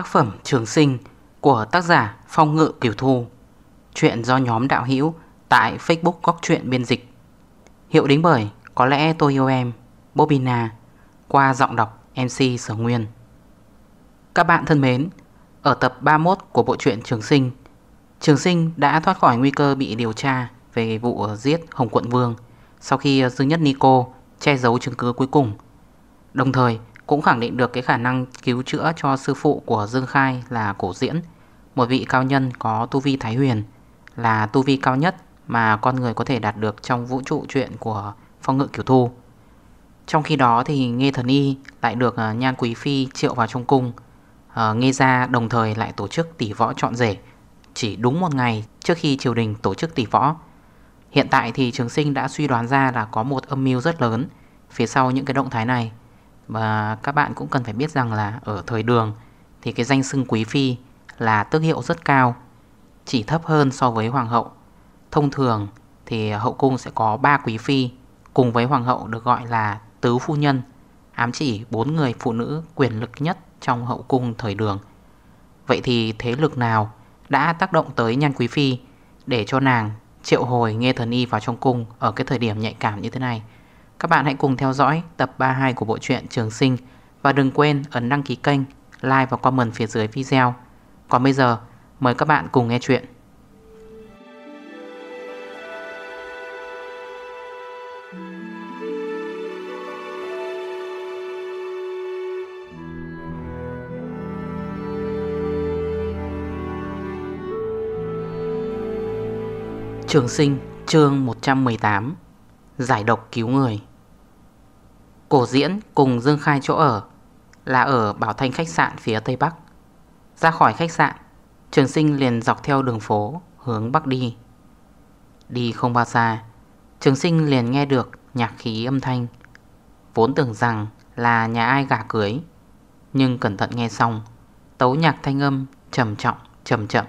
tác phẩm Trường Sinh của tác giả Phong Ngự Kiều Thu Chuyện do nhóm đạo hữu tại Facebook Góc Chuyện Biên Dịch Hiệu đính bởi Có lẽ tôi yêu em Bobina qua giọng đọc MC Sở Nguyên Các bạn thân mến, ở tập 31 của bộ truyện Trường Sinh Trường Sinh đã thoát khỏi nguy cơ bị điều tra về vụ giết Hồng Quận Vương sau khi Dương Nhất Nico che giấu chứng cứ cuối cùng Đồng thời cũng khẳng định được cái khả năng cứu chữa cho sư phụ của Dương Khai là Cổ Diễn, một vị cao nhân có tu vi Thái Huyền, là tu vi cao nhất mà con người có thể đạt được trong vũ trụ chuyện của phong ngự kiểu thu. Trong khi đó thì Nghê Thần Y lại được à, Nhan Quý Phi triệu vào trong cung. Ờ, Nghê Gia đồng thời lại tổ chức tỷ võ trọn rể chỉ đúng một ngày trước khi triều đình tổ chức tỷ võ. Hiện tại thì Trường Sinh đã suy đoán ra là có một âm mưu rất lớn phía sau những cái động thái này. Và các bạn cũng cần phải biết rằng là ở thời đường thì cái danh xưng quý phi là tước hiệu rất cao, chỉ thấp hơn so với hoàng hậu. Thông thường thì hậu cung sẽ có 3 quý phi cùng với hoàng hậu được gọi là tứ phu nhân, ám chỉ bốn người phụ nữ quyền lực nhất trong hậu cung thời đường. Vậy thì thế lực nào đã tác động tới nhan quý phi để cho nàng triệu hồi nghe thần y vào trong cung ở cái thời điểm nhạy cảm như thế này? Các bạn hãy cùng theo dõi tập 32 của bộ truyện Trường Sinh và đừng quên ấn đăng ký kênh, like và comment phía dưới video. Còn bây giờ, mời các bạn cùng nghe chuyện. Trường sinh chương 118 Giải độc cứu người Cổ diễn cùng Dương Khai chỗ ở Là ở Bảo Thanh khách sạn phía Tây Bắc Ra khỏi khách sạn Trường sinh liền dọc theo đường phố Hướng Bắc đi Đi không bao xa Trường sinh liền nghe được nhạc khí âm thanh Vốn tưởng rằng là nhà ai gả cưới Nhưng cẩn thận nghe xong Tấu nhạc thanh âm trầm trọng trầm chậm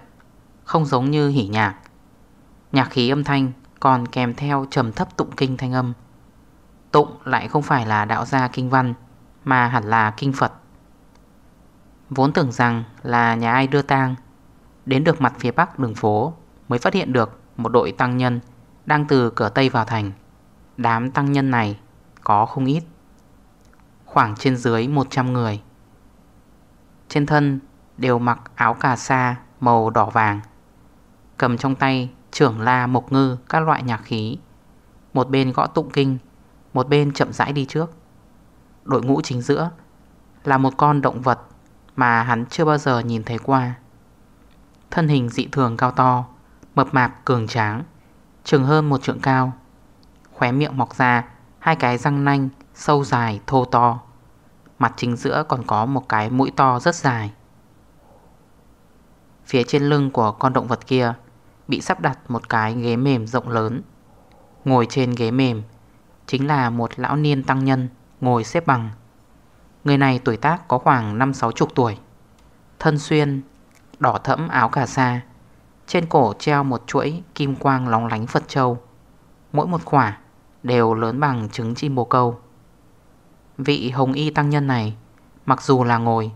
Không giống như hỉ nhạc Nhạc khí âm thanh còn kèm theo trầm thấp tụng kinh thanh âm Tụng lại không phải là đạo gia kinh văn Mà hẳn là kinh Phật Vốn tưởng rằng là nhà ai đưa tang Đến được mặt phía bắc đường phố Mới phát hiện được một đội tăng nhân Đang từ cửa Tây vào thành Đám tăng nhân này có không ít Khoảng trên dưới 100 người Trên thân đều mặc áo cà sa màu đỏ vàng Cầm trong tay trưởng la mộc ngư các loại nhạc khí Một bên gõ tụng kinh một bên chậm rãi đi trước Đội ngũ chính giữa Là một con động vật Mà hắn chưa bao giờ nhìn thấy qua Thân hình dị thường cao to Mập mạp cường tráng trường hơn một trượng cao Khóe miệng mọc ra Hai cái răng nanh sâu dài thô to Mặt chính giữa còn có một cái mũi to rất dài Phía trên lưng của con động vật kia Bị sắp đặt một cái ghế mềm rộng lớn Ngồi trên ghế mềm Chính là một lão niên tăng nhân Ngồi xếp bằng Người này tuổi tác có khoảng 5-6 chục tuổi Thân xuyên Đỏ thẫm áo cà sa Trên cổ treo một chuỗi kim quang lóng lánh Phật Châu Mỗi một quả đều lớn bằng trứng chim bồ câu Vị hồng y tăng nhân này Mặc dù là ngồi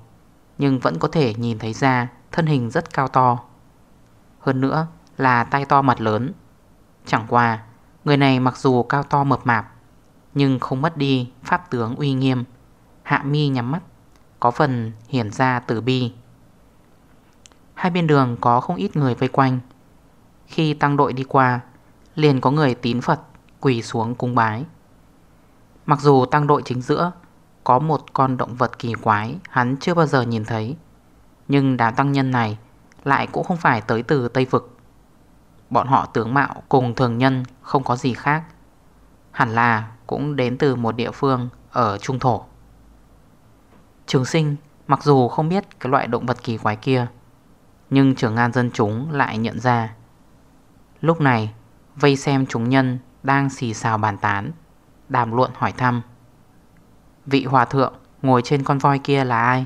Nhưng vẫn có thể nhìn thấy ra Thân hình rất cao to Hơn nữa là tay to mặt lớn Chẳng qua Người này mặc dù cao to mập mạp nhưng không mất đi pháp tướng uy nghiêm Hạ mi nhắm mắt Có phần hiển ra tử bi Hai bên đường có không ít người vây quanh Khi tăng đội đi qua Liền có người tín Phật Quỳ xuống cung bái Mặc dù tăng đội chính giữa Có một con động vật kỳ quái Hắn chưa bao giờ nhìn thấy Nhưng đám tăng nhân này Lại cũng không phải tới từ Tây Vực Bọn họ tướng mạo cùng thường nhân Không có gì khác Hẳn là cũng đến từ một địa phương ở Trung Thổ. Trường sinh mặc dù không biết cái loại động vật kỳ quái kia, nhưng trưởng an dân chúng lại nhận ra. Lúc này, vây xem chúng nhân đang xì xào bàn tán, đàm luận hỏi thăm. Vị hòa thượng ngồi trên con voi kia là ai?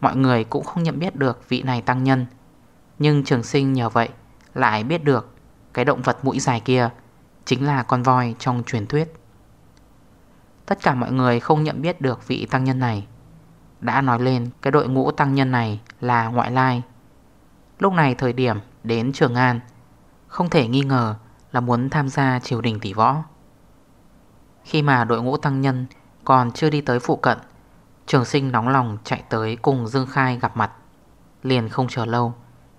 Mọi người cũng không nhận biết được vị này tăng nhân, nhưng trường sinh nhờ vậy lại biết được cái động vật mũi dài kia Chính là con voi trong truyền thuyết Tất cả mọi người không nhận biết được vị tăng nhân này Đã nói lên cái đội ngũ tăng nhân này là ngoại lai Lúc này thời điểm đến Trường An Không thể nghi ngờ là muốn tham gia triều đình tỷ võ Khi mà đội ngũ tăng nhân còn chưa đi tới phụ cận Trường sinh nóng lòng chạy tới cùng Dương Khai gặp mặt Liền không chờ lâu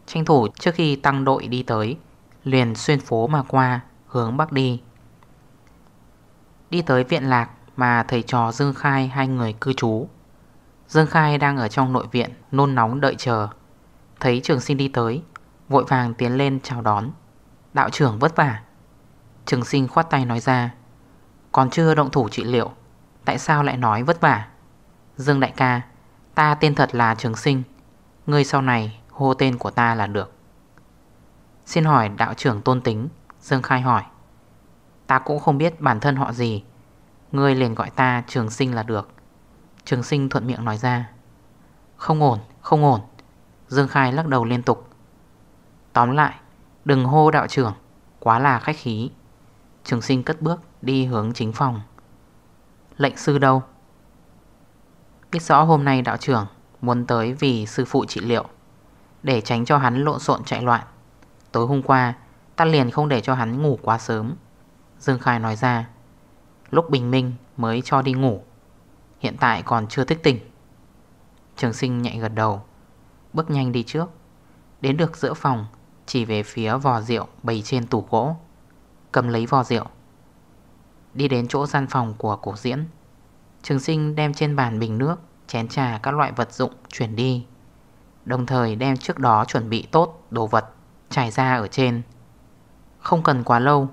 Tranh thủ trước khi tăng đội đi tới Liền xuyên phố mà qua hướng bắc đi Đi tới viện lạc mà thầy trò Dương Khai hai người cư trú Dương Khai đang ở trong nội viện nôn nóng đợi chờ Thấy trường sinh đi tới Vội vàng tiến lên chào đón Đạo trưởng vất vả Trường sinh khoát tay nói ra Còn chưa động thủ trị liệu Tại sao lại nói vất vả Dương đại ca Ta tên thật là trường sinh Ngươi sau này hô tên của ta là được Xin hỏi đạo trưởng tôn tính Dương Khai hỏi Ta cũng không biết bản thân họ gì Ngươi liền gọi ta trường sinh là được Trường sinh thuận miệng nói ra Không ổn, không ổn Dương Khai lắc đầu liên tục Tóm lại, đừng hô đạo trưởng Quá là khách khí Trường sinh cất bước đi hướng chính phòng Lệnh sư đâu? Biết rõ hôm nay đạo trưởng Muốn tới vì sư phụ trị liệu Để tránh cho hắn lộn xộn chạy loạn Tối hôm qua Ta liền không để cho hắn ngủ quá sớm Dương Khai nói ra Lúc bình minh mới cho đi ngủ Hiện tại còn chưa thức tỉnh Trường sinh nhạy gật đầu Bước nhanh đi trước Đến được giữa phòng Chỉ về phía vò rượu bày trên tủ gỗ Cầm lấy vò rượu Đi đến chỗ gian phòng của cổ diễn Trường sinh đem trên bàn bình nước Chén trà các loại vật dụng chuyển đi Đồng thời đem trước đó chuẩn bị tốt đồ vật Trải ra ở trên không cần quá lâu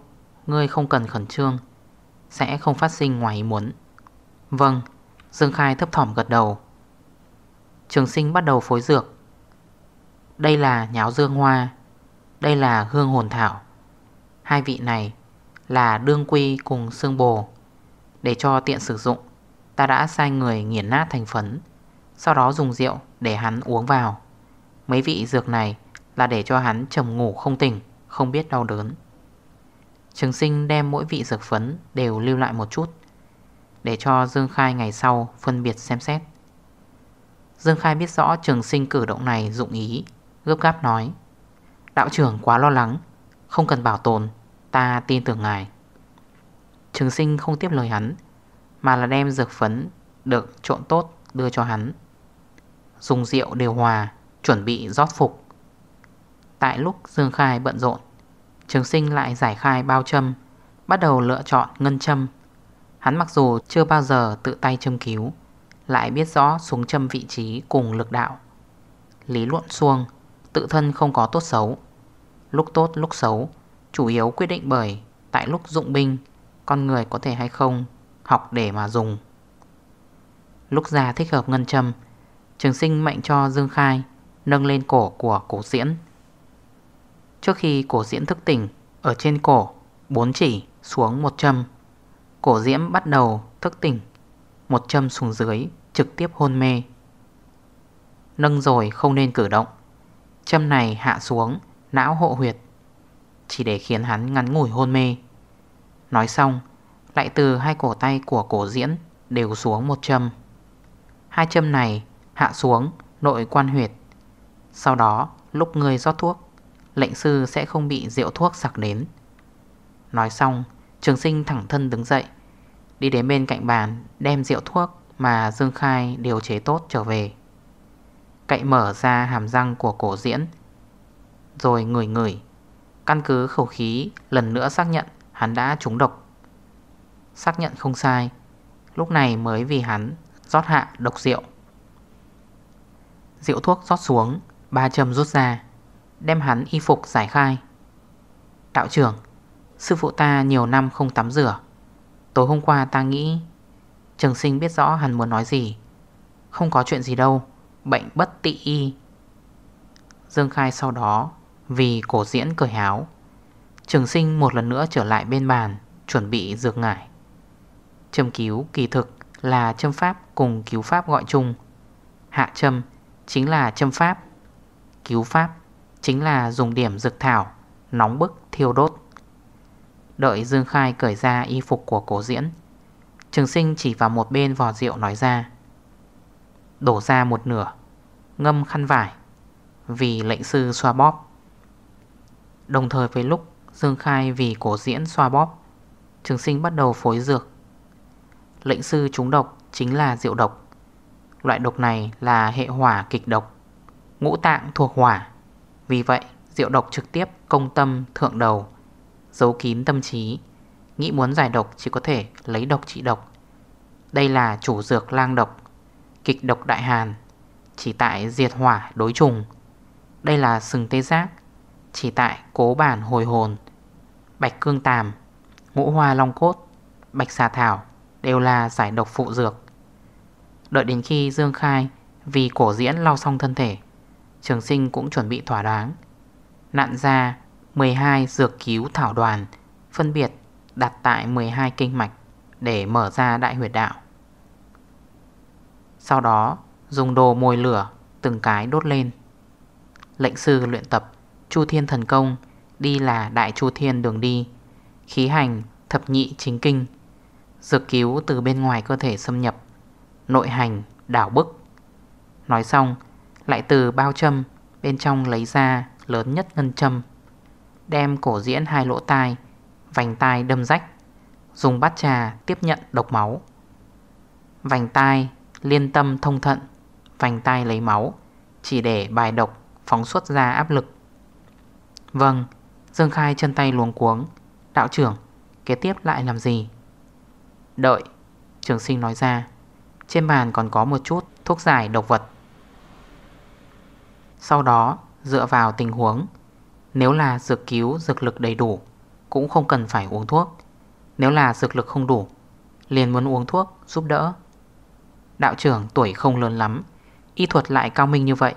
Ngươi không cần khẩn trương Sẽ không phát sinh ngoài ý muốn Vâng Dương Khai thấp thỏm gật đầu Trường sinh bắt đầu phối dược Đây là nháo dương hoa Đây là hương hồn thảo Hai vị này là đương quy cùng xương bồ Để cho tiện sử dụng Ta đã sai người nghiền nát thành phấn Sau đó dùng rượu để hắn uống vào Mấy vị dược này là để cho hắn trầm ngủ không tỉnh không biết đau đớn Trường sinh đem mỗi vị dược phấn đều lưu lại một chút Để cho Dương Khai ngày sau phân biệt xem xét Dương Khai biết rõ trường sinh cử động này dụng ý Gấp gáp nói Đạo trưởng quá lo lắng Không cần bảo tồn Ta tin tưởng ngài Trường sinh không tiếp lời hắn Mà là đem dược phấn được trộn tốt đưa cho hắn Dùng rượu điều hòa Chuẩn bị rót phục Tại lúc Dương Khai bận rộn Trường sinh lại giải khai bao châm Bắt đầu lựa chọn ngân châm Hắn mặc dù chưa bao giờ tự tay châm cứu Lại biết rõ súng châm vị trí cùng lực đạo Lý luận xuông Tự thân không có tốt xấu Lúc tốt lúc xấu Chủ yếu quyết định bởi Tại lúc dụng binh Con người có thể hay không Học để mà dùng Lúc ra thích hợp ngân châm Trường sinh mệnh cho Dương Khai Nâng lên cổ của cổ diễn Trước khi cổ diễm thức tỉnh Ở trên cổ bốn chỉ xuống một châm Cổ diễm bắt đầu thức tỉnh một châm xuống dưới trực tiếp hôn mê Nâng rồi không nên cử động Châm này hạ xuống Não hộ huyệt Chỉ để khiến hắn ngắn ngủi hôn mê Nói xong Lại từ hai cổ tay của cổ diễn Đều xuống một châm Hai châm này hạ xuống Nội quan huyệt Sau đó lúc người rót thuốc Lệnh sư sẽ không bị rượu thuốc sặc đến Nói xong Trường sinh thẳng thân đứng dậy Đi đến bên cạnh bàn Đem rượu thuốc mà Dương Khai điều chế tốt trở về Cậy mở ra hàm răng của cổ diễn Rồi ngửi ngửi Căn cứ khẩu khí lần nữa xác nhận hắn đã trúng độc Xác nhận không sai Lúc này mới vì hắn rót hạ độc rượu Rượu thuốc rót xuống Ba châm rút ra Đem hắn y phục giải khai Đạo trưởng Sư phụ ta nhiều năm không tắm rửa Tối hôm qua ta nghĩ Trường sinh biết rõ hắn muốn nói gì Không có chuyện gì đâu Bệnh bất tị y Dương Khai sau đó Vì cổ diễn cởi áo Trường sinh một lần nữa trở lại bên bàn Chuẩn bị dược ngải Châm cứu kỳ thực là châm pháp cùng cứu pháp gọi chung Hạ châm chính là châm pháp Cứu pháp Chính là dùng điểm dược thảo Nóng bức thiêu đốt Đợi Dương Khai cởi ra y phục của cổ diễn Trường sinh chỉ vào một bên vò rượu nói ra Đổ ra một nửa Ngâm khăn vải Vì lệnh sư xoa bóp Đồng thời với lúc Dương Khai vì cổ diễn xoa bóp Trường sinh bắt đầu phối dược Lệnh sư trúng độc chính là rượu độc Loại độc này là hệ hỏa kịch độc Ngũ tạng thuộc hỏa vì vậy rượu độc trực tiếp công tâm thượng đầu Giấu kín tâm trí Nghĩ muốn giải độc chỉ có thể lấy độc trị độc Đây là chủ dược lang độc Kịch độc đại hàn Chỉ tại diệt hỏa đối trùng Đây là sừng tê giác Chỉ tại cố bản hồi hồn Bạch cương tàm Ngũ hoa long cốt Bạch xà thảo Đều là giải độc phụ dược Đợi đến khi Dương Khai Vì cổ diễn lau xong thân thể Trường sinh cũng chuẩn bị thỏa đáng Nạn ra 12 dược cứu thảo đoàn Phân biệt đặt tại 12 kinh mạch Để mở ra đại huyệt đạo Sau đó dùng đồ mồi lửa Từng cái đốt lên Lệnh sư luyện tập Chu thiên thần công Đi là đại chu thiên đường đi Khí hành thập nhị chính kinh Dược cứu từ bên ngoài cơ thể xâm nhập Nội hành đảo bức Nói xong lại từ bao châm Bên trong lấy ra lớn nhất ngân châm Đem cổ diễn hai lỗ tai Vành tai đâm rách Dùng bát trà tiếp nhận độc máu Vành tai liên tâm thông thận Vành tai lấy máu Chỉ để bài độc phóng xuất ra áp lực Vâng Dương Khai chân tay luống cuống Đạo trưởng Kế tiếp lại làm gì Đợi Trường sinh nói ra Trên bàn còn có một chút thuốc giải độc vật sau đó dựa vào tình huống Nếu là dược cứu dược lực đầy đủ Cũng không cần phải uống thuốc Nếu là dược lực không đủ Liền muốn uống thuốc giúp đỡ Đạo trưởng tuổi không lớn lắm Y thuật lại cao minh như vậy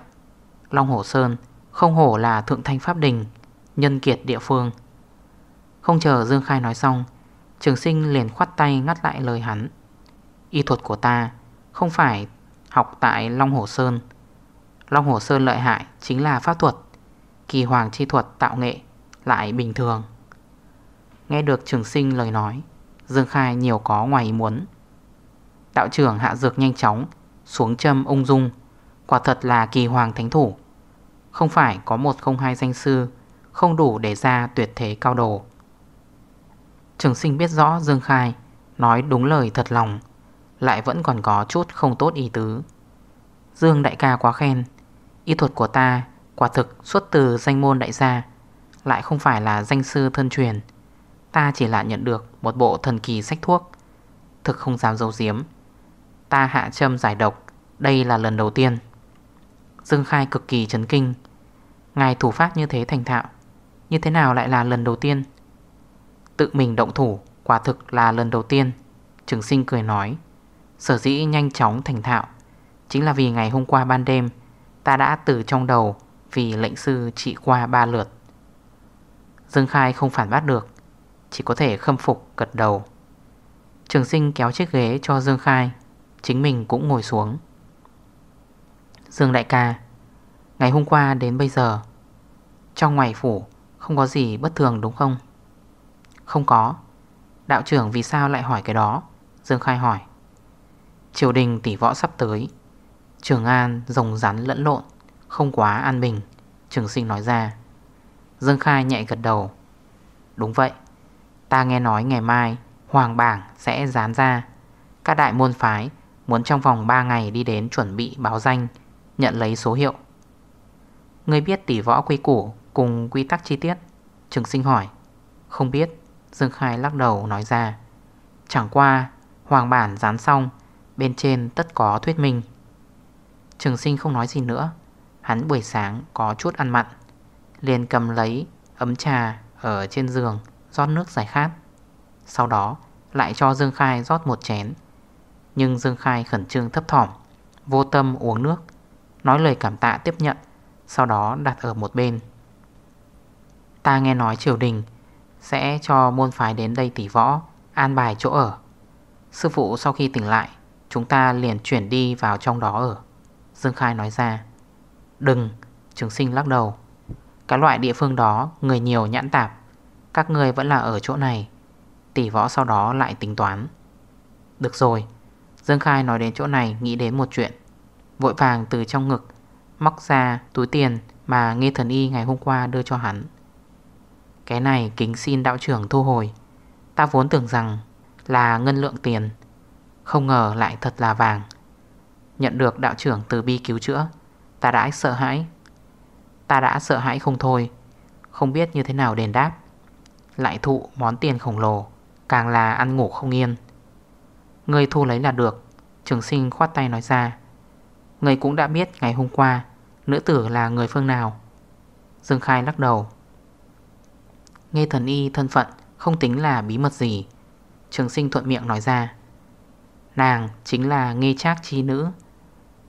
Long Hổ Sơn không hổ là thượng thanh pháp đình Nhân kiệt địa phương Không chờ Dương Khai nói xong Trường sinh liền khoát tay ngắt lại lời hắn Y thuật của ta Không phải học tại Long Hổ Sơn Long Hồ Sơn lợi hại chính là pháp thuật Kỳ hoàng chi thuật tạo nghệ Lại bình thường Nghe được trường sinh lời nói Dương Khai nhiều có ngoài ý muốn Đạo trưởng hạ dược nhanh chóng Xuống châm ung dung Quả thật là kỳ hoàng thánh thủ Không phải có một không hai danh sư Không đủ để ra tuyệt thế cao đồ Trường sinh biết rõ Dương Khai Nói đúng lời thật lòng Lại vẫn còn có chút không tốt ý tứ Dương đại ca quá khen Y thuật của ta quả thực xuất từ danh môn đại gia Lại không phải là danh sư thân truyền Ta chỉ là nhận được một bộ thần kỳ sách thuốc Thực không dám dấu diếm Ta hạ châm giải độc Đây là lần đầu tiên Dương Khai cực kỳ chấn kinh Ngài thủ pháp như thế thành thạo Như thế nào lại là lần đầu tiên Tự mình động thủ Quả thực là lần đầu tiên Trường sinh cười nói Sở dĩ nhanh chóng thành thạo Chính là vì ngày hôm qua ban đêm Ta đã từ trong đầu Vì lệnh sư trị qua ba lượt Dương Khai không phản bác được Chỉ có thể khâm phục gật đầu Trường sinh kéo chiếc ghế cho Dương Khai Chính mình cũng ngồi xuống Dương đại ca Ngày hôm qua đến bây giờ Trong ngoài phủ Không có gì bất thường đúng không Không có Đạo trưởng vì sao lại hỏi cái đó Dương Khai hỏi Triều đình tỷ võ sắp tới Trường An rồng rắn lẫn lộn Không quá an bình Trường sinh nói ra Dương Khai nhạy gật đầu Đúng vậy Ta nghe nói ngày mai Hoàng bảng sẽ dán ra Các đại môn phái Muốn trong vòng 3 ngày đi đến chuẩn bị báo danh Nhận lấy số hiệu Người biết tỷ võ quy củ Cùng quy tắc chi tiết Trường sinh hỏi Không biết Dương Khai lắc đầu nói ra Chẳng qua Hoàng bản dán xong Bên trên tất có thuyết minh Trường sinh không nói gì nữa Hắn buổi sáng có chút ăn mặn Liền cầm lấy ấm trà ở trên giường rót nước giải khát Sau đó lại cho Dương Khai rót một chén Nhưng Dương Khai khẩn trương thấp thỏm Vô tâm uống nước Nói lời cảm tạ tiếp nhận Sau đó đặt ở một bên Ta nghe nói triều đình Sẽ cho môn phái đến đây tỉ võ An bài chỗ ở Sư phụ sau khi tỉnh lại Chúng ta liền chuyển đi vào trong đó ở Dương Khai nói ra Đừng Trường sinh lắc đầu Cái loại địa phương đó người nhiều nhãn tạp Các người vẫn là ở chỗ này Tỷ võ sau đó lại tính toán Được rồi Dương Khai nói đến chỗ này nghĩ đến một chuyện Vội vàng từ trong ngực Móc ra túi tiền mà nghe thần y ngày hôm qua đưa cho hắn Cái này kính xin đạo trưởng thu hồi Ta vốn tưởng rằng là ngân lượng tiền Không ngờ lại thật là vàng Nhận được đạo trưởng từ bi cứu chữa Ta đã sợ hãi Ta đã sợ hãi không thôi Không biết như thế nào đền đáp Lại thụ món tiền khổng lồ Càng là ăn ngủ không yên Người thu lấy là được Trường sinh khoát tay nói ra Người cũng đã biết ngày hôm qua Nữ tử là người phương nào Dương Khai lắc đầu Nghe thần y thân phận Không tính là bí mật gì Trường sinh thuận miệng nói ra Nàng chính là nghe trác chi nữ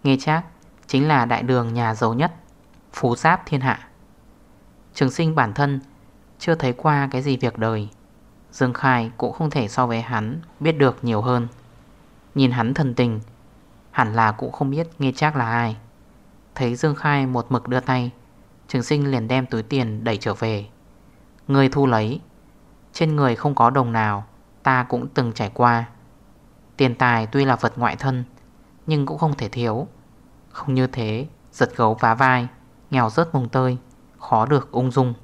Nghe chắc chính là đại đường nhà giàu nhất Phú giáp thiên hạ Trường sinh bản thân Chưa thấy qua cái gì việc đời Dương Khai cũng không thể so với hắn Biết được nhiều hơn Nhìn hắn thần tình Hẳn là cũng không biết nghe chắc là ai Thấy Dương Khai một mực đưa tay Trường sinh liền đem túi tiền đẩy trở về Người thu lấy Trên người không có đồng nào Ta cũng từng trải qua Tiền tài tuy là vật ngoại thân Nhưng cũng không thể thiếu không như thế Giật gấu vá vai Nghèo rớt mùng tơi Khó được ung dung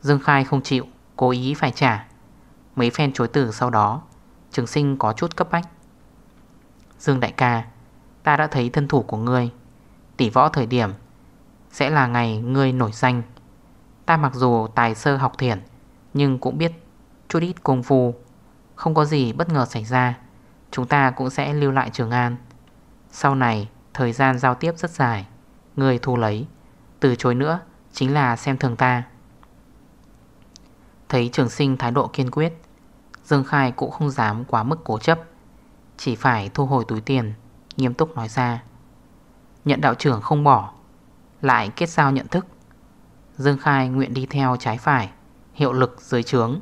Dương Khai không chịu Cố ý phải trả Mấy phen chối tử sau đó Trường sinh có chút cấp bách Dương đại ca Ta đã thấy thân thủ của ngươi Tỷ võ thời điểm Sẽ là ngày ngươi nổi danh Ta mặc dù tài sơ học thiển Nhưng cũng biết chút ít công phu Không có gì bất ngờ xảy ra Chúng ta cũng sẽ lưu lại Trường An Sau này Thời gian giao tiếp rất dài Người thu lấy Từ chối nữa chính là xem thường ta Thấy trường sinh thái độ kiên quyết Dương Khai cũng không dám quá mức cố chấp Chỉ phải thu hồi túi tiền Nghiêm túc nói ra Nhận đạo trưởng không bỏ Lại kết giao nhận thức Dương Khai nguyện đi theo trái phải Hiệu lực dưới trướng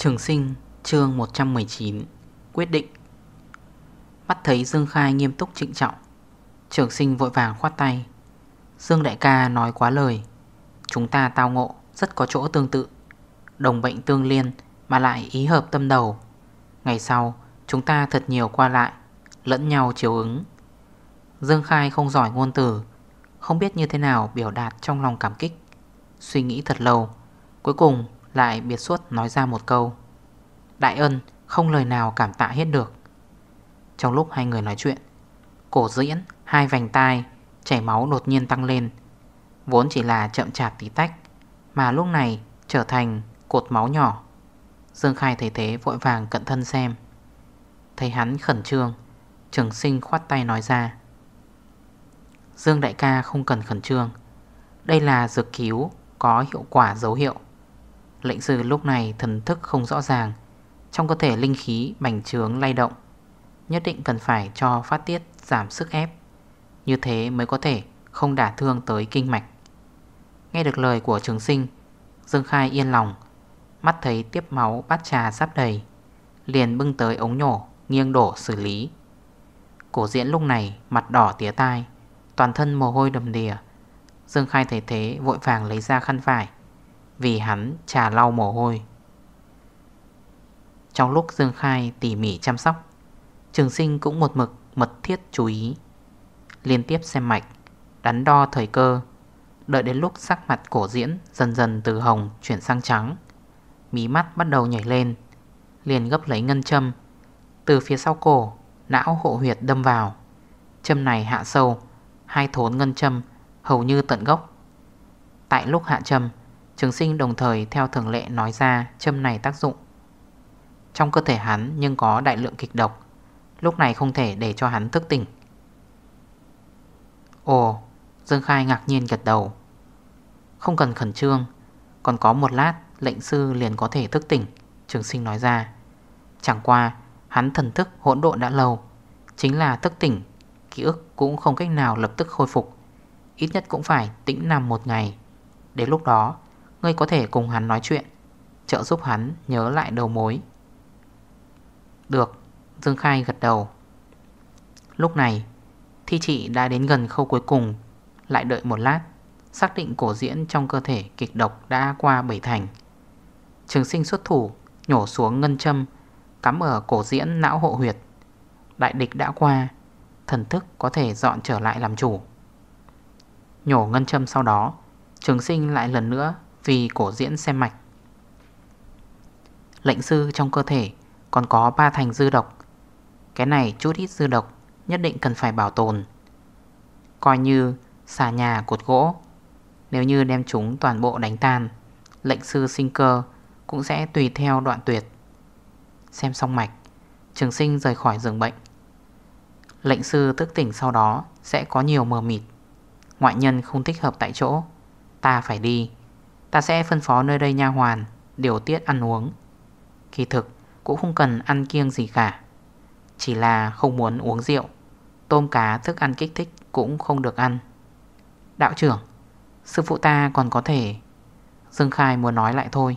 Trường sinh chương 119 Quyết định Mắt thấy Dương Khai nghiêm túc trịnh trọng Trường sinh vội vàng khoát tay Dương đại ca nói quá lời Chúng ta tao ngộ rất có chỗ tương tự Đồng bệnh tương liên mà lại ý hợp tâm đầu Ngày sau chúng ta thật nhiều qua lại Lẫn nhau chiếu ứng Dương Khai không giỏi ngôn từ Không biết như thế nào biểu đạt trong lòng cảm kích Suy nghĩ thật lâu Cuối cùng lại biệt suốt nói ra một câu Đại ân không lời nào cảm tạ hết được Trong lúc hai người nói chuyện Cổ diễn hai vành tai Chảy máu đột nhiên tăng lên Vốn chỉ là chậm chạp tí tách Mà lúc này trở thành cột máu nhỏ Dương Khai thấy thế vội vàng cận thân xem Thấy hắn khẩn trương Trường sinh khoát tay nói ra Dương đại ca không cần khẩn trương Đây là dược cứu có hiệu quả dấu hiệu Lệnh sư lúc này thần thức không rõ ràng Trong cơ thể linh khí bành trướng lay động Nhất định cần phải cho phát tiết giảm sức ép Như thế mới có thể không đả thương tới kinh mạch Nghe được lời của trường sinh Dương Khai yên lòng Mắt thấy tiếp máu bát trà sắp đầy Liền bưng tới ống nhổ Nghiêng đổ xử lý Cổ diễn lúc này mặt đỏ tía tai Toàn thân mồ hôi đầm đìa Dương Khai thấy thế vội vàng lấy ra khăn vải vì hắn trà lau mồ hôi Trong lúc Dương Khai tỉ mỉ chăm sóc Trường sinh cũng một mực mật thiết chú ý Liên tiếp xem mạch Đắn đo thời cơ Đợi đến lúc sắc mặt cổ diễn Dần dần từ hồng chuyển sang trắng Mí mắt bắt đầu nhảy lên Liền gấp lấy ngân châm Từ phía sau cổ Não hộ huyệt đâm vào Châm này hạ sâu Hai thốn ngân châm hầu như tận gốc Tại lúc hạ châm Trường sinh đồng thời theo thường lệ nói ra châm này tác dụng Trong cơ thể hắn nhưng có đại lượng kịch độc Lúc này không thể để cho hắn thức tỉnh Ồ, Dương Khai ngạc nhiên gật đầu Không cần khẩn trương Còn có một lát lệnh sư liền có thể thức tỉnh Trường sinh nói ra Chẳng qua hắn thần thức hỗn độn đã lâu Chính là thức tỉnh Ký ức cũng không cách nào lập tức khôi phục Ít nhất cũng phải tĩnh nằm một ngày Đến lúc đó Ngươi có thể cùng hắn nói chuyện Trợ giúp hắn nhớ lại đầu mối Được Dương Khai gật đầu Lúc này Thi chị đã đến gần khâu cuối cùng Lại đợi một lát Xác định cổ diễn trong cơ thể kịch độc đã qua bảy thành Trường sinh xuất thủ Nhổ xuống ngân châm Cắm ở cổ diễn não hộ huyệt Đại địch đã qua Thần thức có thể dọn trở lại làm chủ Nhổ ngân châm sau đó Trường sinh lại lần nữa vì cổ diễn xem mạch Lệnh sư trong cơ thể còn có ba thành dư độc Cái này chút ít dư độc nhất định cần phải bảo tồn Coi như xà nhà cột gỗ Nếu như đem chúng toàn bộ đánh tan Lệnh sư sinh cơ cũng sẽ tùy theo đoạn tuyệt Xem xong mạch Trường sinh rời khỏi giường bệnh Lệnh sư thức tỉnh sau đó sẽ có nhiều mờ mịt Ngoại nhân không thích hợp tại chỗ Ta phải đi Ta sẽ phân phó nơi đây nha hoàn Điều tiết ăn uống Kỳ thực cũng không cần ăn kiêng gì cả Chỉ là không muốn uống rượu Tôm cá thức ăn kích thích cũng không được ăn Đạo trưởng Sư phụ ta còn có thể Dương Khai muốn nói lại thôi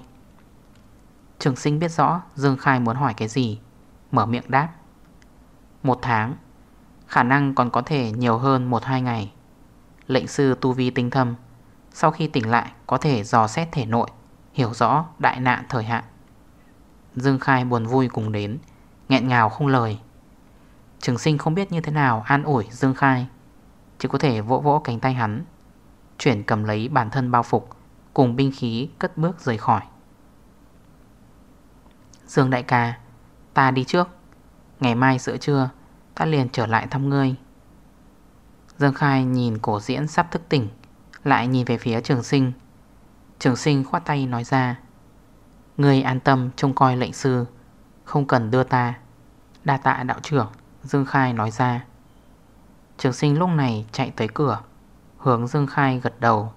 Trường sinh biết rõ Dương Khai muốn hỏi cái gì Mở miệng đáp Một tháng Khả năng còn có thể nhiều hơn một hai ngày Lệnh sư tu vi tinh thâm sau khi tỉnh lại có thể dò xét thể nội Hiểu rõ đại nạn thời hạn Dương Khai buồn vui cùng đến nghẹn ngào không lời Trường sinh không biết như thế nào an ủi Dương Khai Chỉ có thể vỗ vỗ cánh tay hắn Chuyển cầm lấy bản thân bao phục Cùng binh khí cất bước rời khỏi Dương đại ca Ta đi trước Ngày mai giữa trưa Ta liền trở lại thăm ngươi Dương Khai nhìn cổ diễn sắp thức tỉnh lại nhìn về phía trường sinh Trường sinh khoát tay nói ra Người an tâm trông coi lệnh sư Không cần đưa ta Đa tạ đạo trưởng Dương Khai nói ra Trường sinh lúc này chạy tới cửa Hướng Dương Khai gật đầu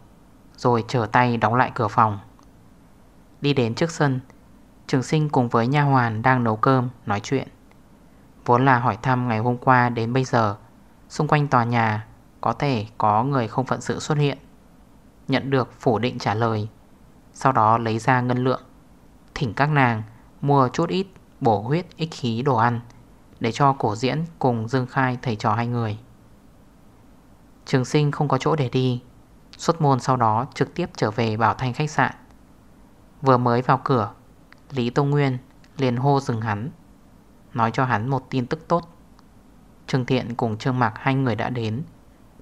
Rồi trở tay đóng lại cửa phòng Đi đến trước sân Trường sinh cùng với nha hoàn đang nấu cơm Nói chuyện Vốn là hỏi thăm ngày hôm qua đến bây giờ Xung quanh tòa nhà Có thể có người không phận sự xuất hiện Nhận được phủ định trả lời Sau đó lấy ra ngân lượng Thỉnh các nàng mua chút ít bổ huyết ích khí đồ ăn Để cho cổ diễn cùng Dương Khai thầy trò hai người Trường sinh không có chỗ để đi Xuất môn sau đó trực tiếp trở về Bảo Thanh khách sạn Vừa mới vào cửa Lý Tông Nguyên liền hô dừng hắn Nói cho hắn một tin tức tốt Trương Thiện cùng Trương Mạc hai người đã đến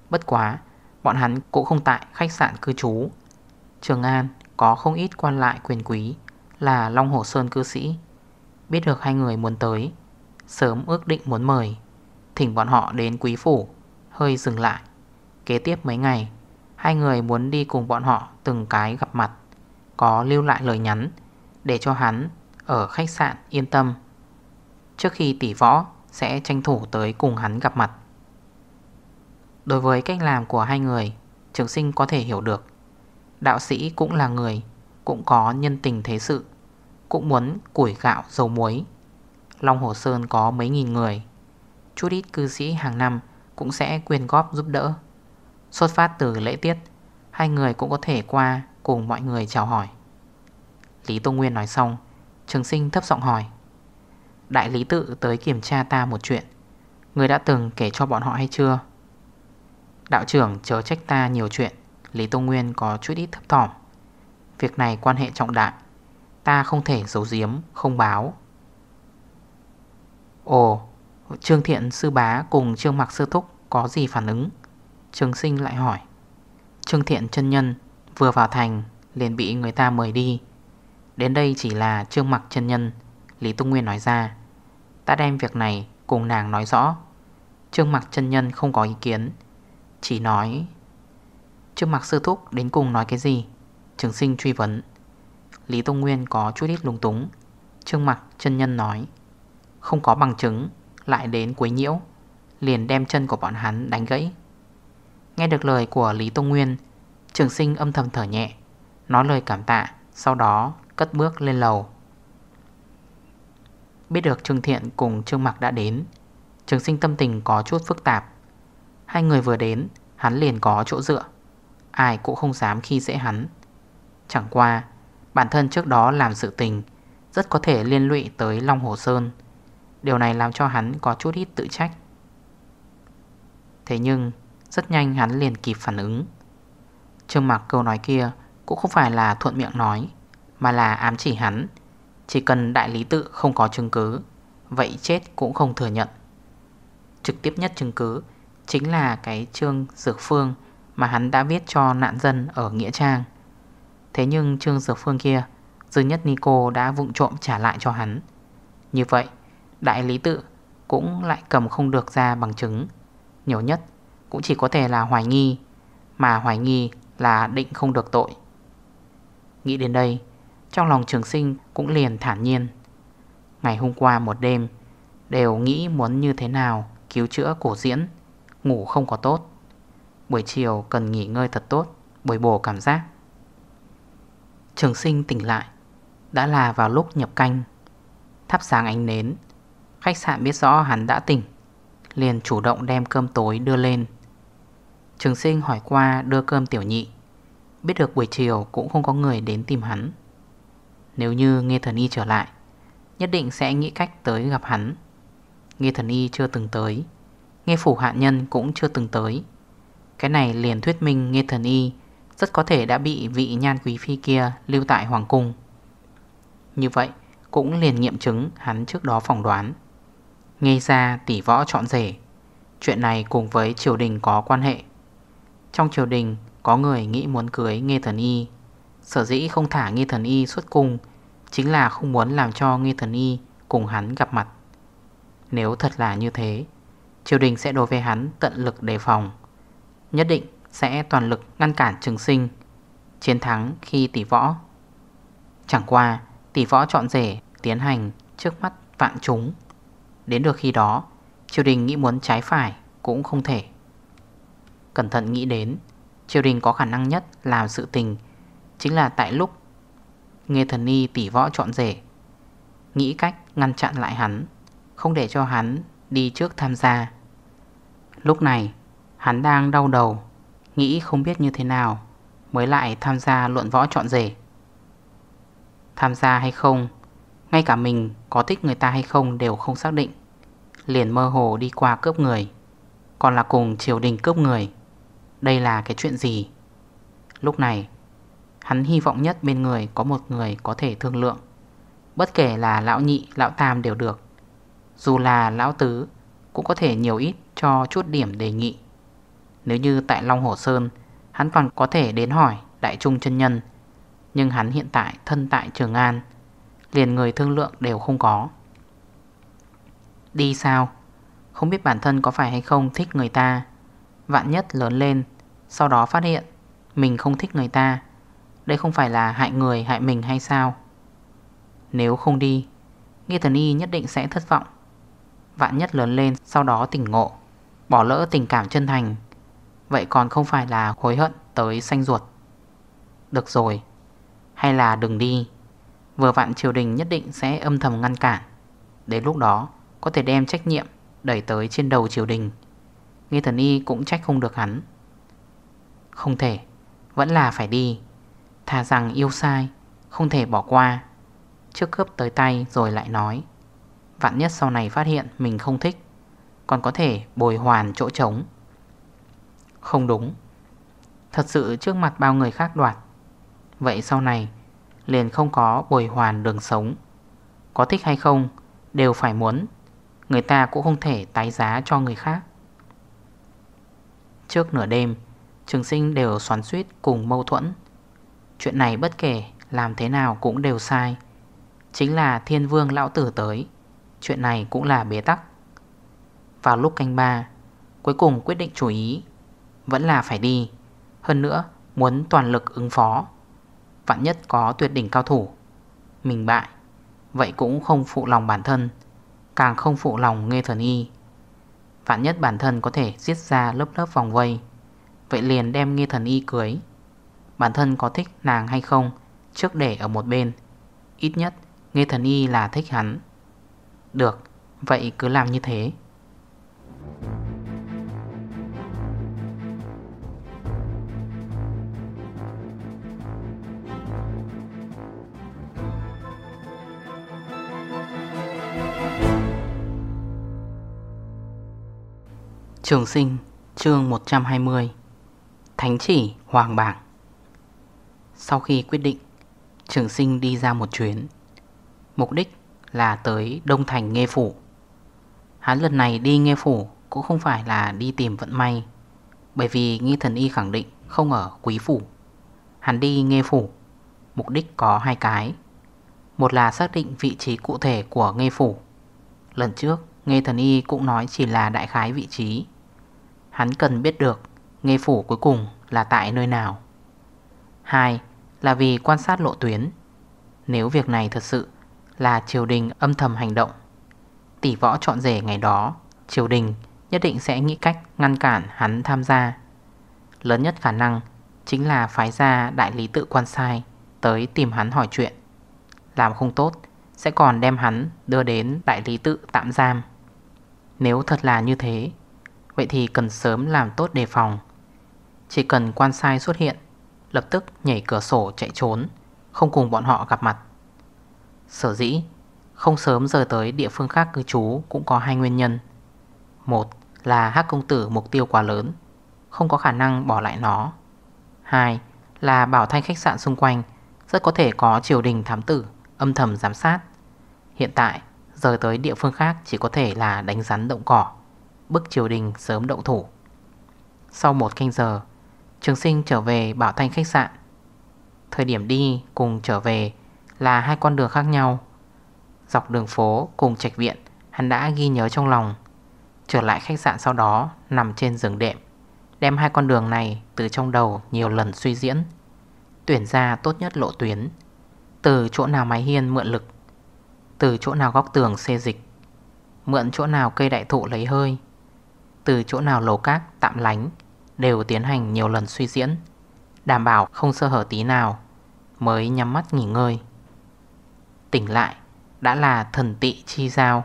Bất quá Bọn hắn cũng không tại khách sạn cư trú Trường An có không ít quan lại quyền quý Là Long Hồ Sơn cư sĩ Biết được hai người muốn tới Sớm ước định muốn mời Thỉnh bọn họ đến quý phủ Hơi dừng lại Kế tiếp mấy ngày Hai người muốn đi cùng bọn họ từng cái gặp mặt Có lưu lại lời nhắn Để cho hắn ở khách sạn yên tâm Trước khi tỷ võ sẽ tranh thủ tới cùng hắn gặp mặt Đối với cách làm của hai người Trường sinh có thể hiểu được Đạo sĩ cũng là người Cũng có nhân tình thế sự Cũng muốn củi gạo dầu muối Long Hồ Sơn có mấy nghìn người Chút ít cư sĩ hàng năm Cũng sẽ quyên góp giúp đỡ Xuất phát từ lễ tiết Hai người cũng có thể qua Cùng mọi người chào hỏi Lý Tô Nguyên nói xong Trường sinh thấp giọng hỏi Đại lý tự tới kiểm tra ta một chuyện Người đã từng kể cho bọn họ hay chưa? Đạo trưởng chớ trách ta nhiều chuyện Lý Tông Nguyên có chút ít thấp thỏm Việc này quan hệ trọng đại Ta không thể giấu giếm, không báo Ồ, Trương Thiện Sư Bá cùng Trương Mạc Sư Thúc có gì phản ứng? Trương Sinh lại hỏi Trương Thiện chân Nhân vừa vào thành liền bị người ta mời đi Đến đây chỉ là Trương Mạc chân Nhân Lý Tông Nguyên nói ra Ta đem việc này cùng nàng nói rõ Trương Mạc chân Nhân không có ý kiến chỉ nói Trước mặt sư thúc đến cùng nói cái gì Trường sinh truy vấn Lý Tông Nguyên có chút ít lung túng Trương mặt chân nhân nói Không có bằng chứng Lại đến quấy nhiễu Liền đem chân của bọn hắn đánh gãy Nghe được lời của Lý Tông Nguyên Trường sinh âm thầm thở nhẹ Nói lời cảm tạ Sau đó cất bước lên lầu Biết được Trương Thiện cùng Trương Mạc đã đến Trường sinh tâm tình có chút phức tạp Hai người vừa đến Hắn liền có chỗ dựa Ai cũng không dám khi dễ hắn Chẳng qua Bản thân trước đó làm sự tình Rất có thể liên lụy tới Long Hồ Sơn Điều này làm cho hắn có chút ít tự trách Thế nhưng Rất nhanh hắn liền kịp phản ứng Trương mặc câu nói kia Cũng không phải là thuận miệng nói Mà là ám chỉ hắn Chỉ cần đại lý tự không có chứng cứ Vậy chết cũng không thừa nhận Trực tiếp nhất chứng cứ Chính là cái chương Dược Phương Mà hắn đã viết cho nạn dân ở Nghĩa Trang Thế nhưng chương Dược Phương kia Dư nhất Nico đã vụng trộm trả lại cho hắn Như vậy Đại lý tự cũng lại cầm không được ra bằng chứng Nhiều nhất cũng chỉ có thể là hoài nghi Mà hoài nghi là định không được tội Nghĩ đến đây Trong lòng trường sinh cũng liền thản nhiên Ngày hôm qua một đêm Đều nghĩ muốn như thế nào Cứu chữa cổ diễn Ngủ không có tốt Buổi chiều cần nghỉ ngơi thật tốt Bồi bổ cảm giác Trường sinh tỉnh lại Đã là vào lúc nhập canh Thắp sáng ánh nến Khách sạn biết rõ hắn đã tỉnh Liền chủ động đem cơm tối đưa lên Trường sinh hỏi qua đưa cơm tiểu nhị Biết được buổi chiều cũng không có người đến tìm hắn Nếu như nghe thần y trở lại Nhất định sẽ nghĩ cách tới gặp hắn Nghe thần y chưa từng tới Nghe phủ hạ nhân cũng chưa từng tới Cái này liền thuyết minh nghe thần y Rất có thể đã bị vị nhan quý phi kia lưu tại hoàng cung Như vậy cũng liền nghiệm chứng hắn trước đó phỏng đoán Nghe ra tỷ võ chọn rể Chuyện này cùng với triều đình có quan hệ Trong triều đình có người nghĩ muốn cưới nghe thần y Sở dĩ không thả nghe thần y xuất cung Chính là không muốn làm cho nghe thần y cùng hắn gặp mặt Nếu thật là như thế Triều đình sẽ đối với hắn tận lực đề phòng Nhất định sẽ toàn lực ngăn cản trường sinh Chiến thắng khi tỷ võ Chẳng qua tỷ võ chọn rể tiến hành trước mắt vạn chúng Đến được khi đó Triều đình nghĩ muốn trái phải cũng không thể Cẩn thận nghĩ đến Triều đình có khả năng nhất làm sự tình Chính là tại lúc Nghe thần ni tỷ võ chọn rể Nghĩ cách ngăn chặn lại hắn Không để cho hắn đi trước tham gia Lúc này hắn đang đau đầu Nghĩ không biết như thế nào Mới lại tham gia luận võ trọn rể Tham gia hay không Ngay cả mình có thích người ta hay không đều không xác định Liền mơ hồ đi qua cướp người Còn là cùng triều đình cướp người Đây là cái chuyện gì Lúc này Hắn hy vọng nhất bên người có một người có thể thương lượng Bất kể là lão nhị, lão tam đều được dù là lão tứ Cũng có thể nhiều ít cho chút điểm đề nghị Nếu như tại Long Hồ Sơn Hắn còn có thể đến hỏi Đại Trung chân Nhân Nhưng hắn hiện tại thân tại Trường An Liền người thương lượng đều không có Đi sao Không biết bản thân có phải hay không thích người ta Vạn nhất lớn lên Sau đó phát hiện Mình không thích người ta Đây không phải là hại người hại mình hay sao Nếu không đi Nghe thần y nhất định sẽ thất vọng Vạn nhất lớn lên sau đó tỉnh ngộ Bỏ lỡ tình cảm chân thành Vậy còn không phải là hối hận tới xanh ruột Được rồi Hay là đừng đi Vừa vạn triều đình nhất định sẽ âm thầm ngăn cản Đến lúc đó Có thể đem trách nhiệm Đẩy tới trên đầu triều đình Nghi thần y cũng trách không được hắn Không thể Vẫn là phải đi Thà rằng yêu sai Không thể bỏ qua Trước cướp tới tay rồi lại nói Vạn nhất sau này phát hiện mình không thích Còn có thể bồi hoàn chỗ trống Không đúng Thật sự trước mặt bao người khác đoạt Vậy sau này Liền không có bồi hoàn đường sống Có thích hay không Đều phải muốn Người ta cũng không thể tái giá cho người khác Trước nửa đêm Trường sinh đều xoắn suýt cùng mâu thuẫn Chuyện này bất kể làm thế nào cũng đều sai Chính là thiên vương lão tử tới Chuyện này cũng là bế tắc Vào lúc canh ba Cuối cùng quyết định chú ý Vẫn là phải đi Hơn nữa muốn toàn lực ứng phó Vạn nhất có tuyệt đỉnh cao thủ Mình bại Vậy cũng không phụ lòng bản thân Càng không phụ lòng nghe thần y Vạn nhất bản thân có thể giết ra lớp lớp vòng vây Vậy liền đem nghe thần y cưới Bản thân có thích nàng hay không Trước để ở một bên Ít nhất nghe thần y là thích hắn được, vậy cứ làm như thế Trường sinh, chương 120 Thánh chỉ Hoàng Bảng Sau khi quyết định, trường sinh đi ra một chuyến Mục đích là tới Đông Thành Nghê Phủ Hắn lần này đi Nghê Phủ cũng không phải là đi tìm vận may Bởi vì Nghi Thần Y khẳng định không ở Quý Phủ Hắn đi Nghê Phủ Mục đích có hai cái Một là xác định vị trí cụ thể của Nghê Phủ Lần trước Nghê Thần Y cũng nói chỉ là đại khái vị trí Hắn cần biết được Nghê Phủ cuối cùng là tại nơi nào Hai là vì quan sát lộ tuyến Nếu việc này thật sự là triều đình âm thầm hành động. Tỷ võ trọn rể ngày đó, triều đình nhất định sẽ nghĩ cách ngăn cản hắn tham gia. Lớn nhất khả năng chính là phái ra đại lý tự quan sai tới tìm hắn hỏi chuyện. Làm không tốt, sẽ còn đem hắn đưa đến đại lý tự tạm giam. Nếu thật là như thế, vậy thì cần sớm làm tốt đề phòng. Chỉ cần quan sai xuất hiện, lập tức nhảy cửa sổ chạy trốn, không cùng bọn họ gặp mặt. Sở dĩ không sớm rời tới địa phương khác cư trú cũng có hai nguyên nhân Một là hắc công tử mục tiêu quá lớn Không có khả năng bỏ lại nó Hai là bảo thanh khách sạn xung quanh Rất có thể có triều đình thám tử âm thầm giám sát Hiện tại rời tới địa phương khác chỉ có thể là đánh rắn động cỏ Bức triều đình sớm động thủ Sau một canh giờ Trường sinh trở về bảo thanh khách sạn Thời điểm đi cùng trở về là hai con đường khác nhau Dọc đường phố cùng trạch viện Hắn đã ghi nhớ trong lòng Trở lại khách sạn sau đó Nằm trên giường đệm Đem hai con đường này từ trong đầu nhiều lần suy diễn Tuyển ra tốt nhất lộ tuyến Từ chỗ nào máy hiên mượn lực Từ chỗ nào góc tường xê dịch Mượn chỗ nào cây đại thụ lấy hơi Từ chỗ nào lầu cát tạm lánh Đều tiến hành nhiều lần suy diễn Đảm bảo không sơ hở tí nào Mới nhắm mắt nghỉ ngơi tỉnh lại Đã là thần tị chi giao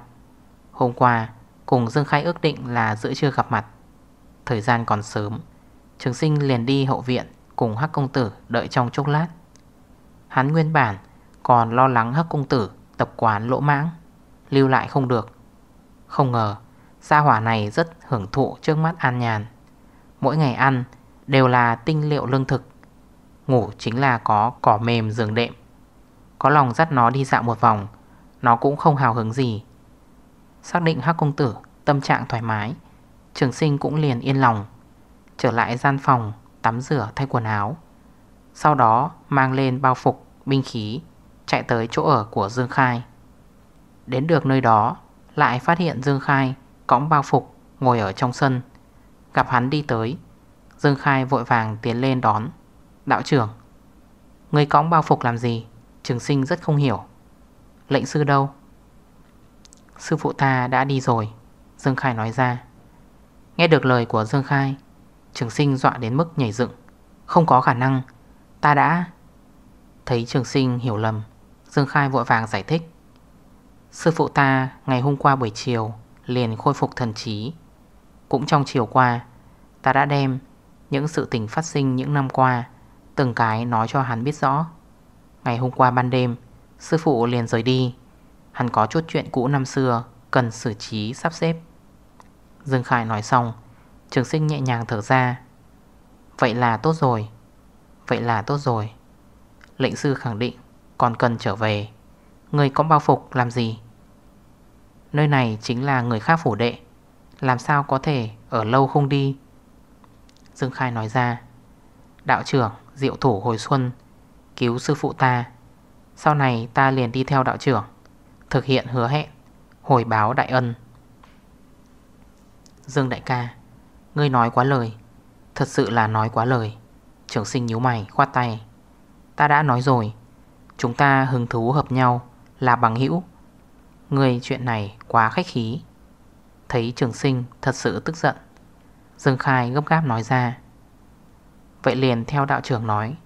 Hôm qua cùng Dương Khai ước định là giữa trưa gặp mặt Thời gian còn sớm Trường sinh liền đi hậu viện cùng Hắc Công Tử đợi trong chốc lát Hắn nguyên bản còn lo lắng Hắc Công Tử tập quán lỗ mãng Lưu lại không được Không ngờ Gia hỏa này rất hưởng thụ trước mắt an nhàn Mỗi ngày ăn đều là tinh liệu lương thực Ngủ chính là có cỏ mềm giường đệm có lòng dắt nó đi dạo một vòng Nó cũng không hào hứng gì Xác định hắc công tử Tâm trạng thoải mái Trường sinh cũng liền yên lòng Trở lại gian phòng Tắm rửa thay quần áo Sau đó mang lên bao phục Binh khí Chạy tới chỗ ở của Dương Khai Đến được nơi đó Lại phát hiện Dương Khai Cõng bao phục ngồi ở trong sân Gặp hắn đi tới Dương Khai vội vàng tiến lên đón Đạo trưởng Người cõng bao phục làm gì Trường sinh rất không hiểu Lệnh sư đâu Sư phụ ta đã đi rồi Dương Khai nói ra Nghe được lời của Dương Khai Trường sinh dọa đến mức nhảy dựng Không có khả năng Ta đã Thấy trường sinh hiểu lầm Dương Khai vội vàng giải thích Sư phụ ta ngày hôm qua buổi chiều Liền khôi phục thần trí Cũng trong chiều qua Ta đã đem những sự tình phát sinh những năm qua Từng cái nói cho hắn biết rõ Ngày hôm qua ban đêm Sư phụ liền rời đi Hắn có chút chuyện cũ năm xưa Cần xử trí sắp xếp Dương Khải nói xong Trường sinh nhẹ nhàng thở ra Vậy là tốt rồi Vậy là tốt rồi Lệnh sư khẳng định Còn cần trở về Người có bao phục làm gì Nơi này chính là người khác phủ đệ Làm sao có thể ở lâu không đi Dương Khai nói ra Đạo trưởng Diệu Thủ Hồi Xuân cứu sư phụ ta Sau này ta liền đi theo đạo trưởng Thực hiện hứa hẹn Hồi báo đại ân Dương đại ca Ngươi nói quá lời Thật sự là nói quá lời Trưởng sinh nhíu mày khoát tay Ta đã nói rồi Chúng ta hứng thú hợp nhau là bằng hữu Ngươi chuyện này quá khách khí Thấy trường sinh thật sự tức giận Dương Khai gấp gáp nói ra Vậy liền theo đạo trưởng nói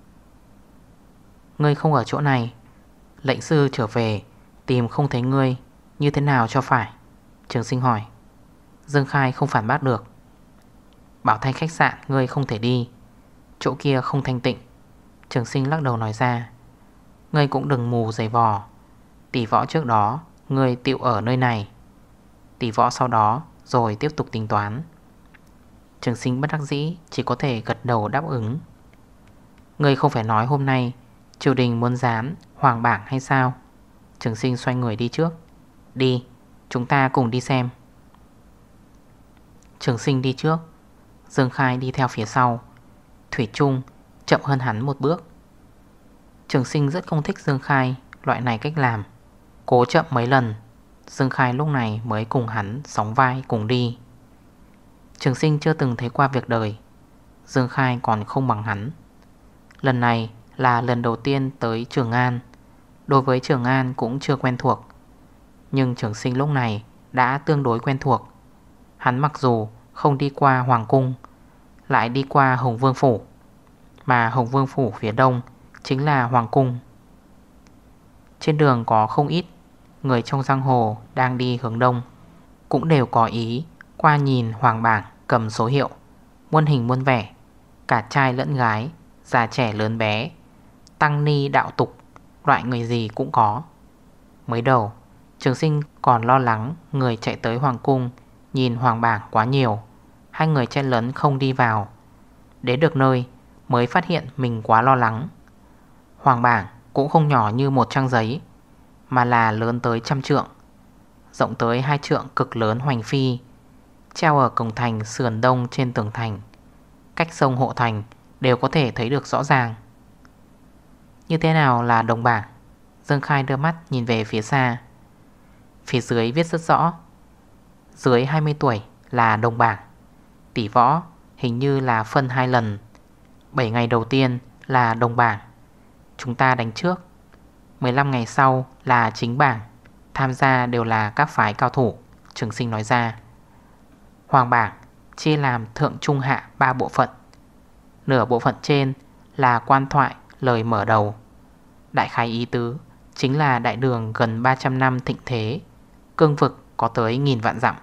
Ngươi không ở chỗ này Lệnh sư trở về Tìm không thấy ngươi Như thế nào cho phải Trường sinh hỏi Dương Khai không phản bác được Bảo thanh khách sạn ngươi không thể đi Chỗ kia không thanh tịnh Trường sinh lắc đầu nói ra Ngươi cũng đừng mù giày vò Tỷ võ trước đó Ngươi tiệu ở nơi này Tỷ võ sau đó Rồi tiếp tục tính toán Trường sinh bất đắc dĩ Chỉ có thể gật đầu đáp ứng Ngươi không phải nói hôm nay Triều đình muốn dán hoàng bảng hay sao Trường sinh xoay người đi trước Đi chúng ta cùng đi xem Trường sinh đi trước Dương Khai đi theo phía sau Thủy Trung chậm hơn hắn một bước Trường sinh rất không thích Dương Khai Loại này cách làm Cố chậm mấy lần Dương Khai lúc này mới cùng hắn sóng vai cùng đi Trường sinh chưa từng thấy qua việc đời Dương Khai còn không bằng hắn Lần này là lần đầu tiên tới Trường An Đối với Trường An cũng chưa quen thuộc Nhưng trường sinh lúc này đã tương đối quen thuộc Hắn mặc dù không đi qua Hoàng Cung Lại đi qua Hồng Vương Phủ Mà Hồng Vương Phủ phía đông chính là Hoàng Cung Trên đường có không ít Người trong giang hồ đang đi hướng đông Cũng đều có ý qua nhìn Hoàng Bảng cầm số hiệu Muôn hình muôn vẻ Cả trai lẫn gái Già trẻ lớn bé Tăng ni đạo tục Loại người gì cũng có Mới đầu Trường sinh còn lo lắng Người chạy tới hoàng cung Nhìn hoàng bảng quá nhiều Hai người chen lấn không đi vào Đến được nơi mới phát hiện mình quá lo lắng Hoàng bảng cũng không nhỏ như một trang giấy Mà là lớn tới trăm trượng Rộng tới hai trượng cực lớn hoành phi Treo ở cổng thành sườn đông trên tường thành Cách sông hộ thành đều có thể thấy được rõ ràng như thế nào là đồng bảng Dương Khai đưa mắt nhìn về phía xa Phía dưới viết rất rõ Dưới 20 tuổi là đồng bảng Tỷ võ hình như là phân hai lần 7 ngày đầu tiên là đồng bảng Chúng ta đánh trước 15 ngày sau là chính bảng Tham gia đều là các phái cao thủ Trường sinh nói ra Hoàng bảng chia làm thượng trung hạ 3 bộ phận Nửa bộ phận trên là quan thoại lời mở đầu Đại khai ý tứ chính là đại đường gần 300 năm thịnh thế, cương vực có tới nghìn vạn dặm,